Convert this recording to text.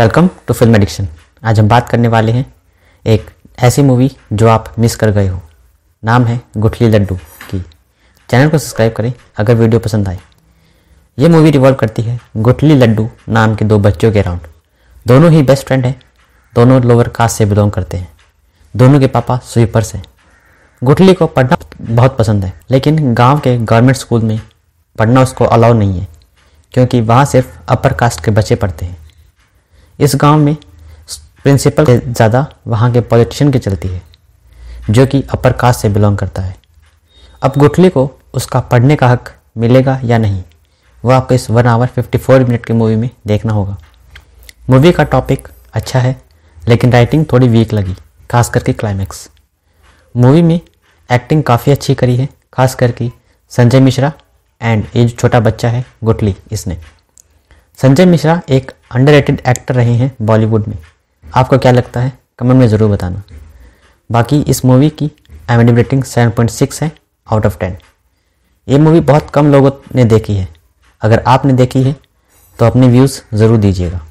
welcome to film addiction आज हम बात करने वाले हैं एक ऐसी मूवी जो आप मिस कर गए हो नाम है गुठली लड्डू की चैनल को सब्सक्राइब करें अगर वीडियो पसंद आए ये मूवी रिवॉल्व करती है गुठली लड्डू नाम के दो बच्चों के अराउंड दोनों ही बेस्ट फ्रेंड हैं दोनों लोअर कास्ट से बिलोंग करते हैं दोनों के पापा स्वीपर्स हैं गुठली को पढ़ना बहुत पसंद है लेकिन गांव के गवर्नमेंट स्कूल में पढ़ना उसको अलाउ नहीं है क्योंकि वहाँ सिर्फ अपर कास्ट के बच्चे पढ़ते हैं इस गांव में प्रिंसिपल ज़्यादा वहाँ के पॉलिटिशियन की चलती है जो कि अपर कास्ट से बिलोंग करता है अब गुठली को उसका पढ़ने का हक मिलेगा या नहीं वह आपको इस one hour fifty four minute की मूवी में देखना होगा मूवी का टॉपिक अच्छा है लेकिन राइटिंग थोड़ी वीक लगी खास करके क्लाइमैक्स मूवी में एक्टिंग काफ़ी अच्छी करी है खास करके संजय मिश्रा एंड ये जो छोटा बच्चा है गुटली इसने संजय मिश्रा एक अंडर एक्टर रहे हैं बॉलीवुड में आपको क्या लगता है कमेंट में ज़रूर बताना बाकी इस मूवी की I M rating seven point six है आउट ऑफ टेन ये मूवी बहुत कम लोगों ने देखी है अगर आपने देखी है तो अपने व्यूज़ ज़रूर दीजिएगा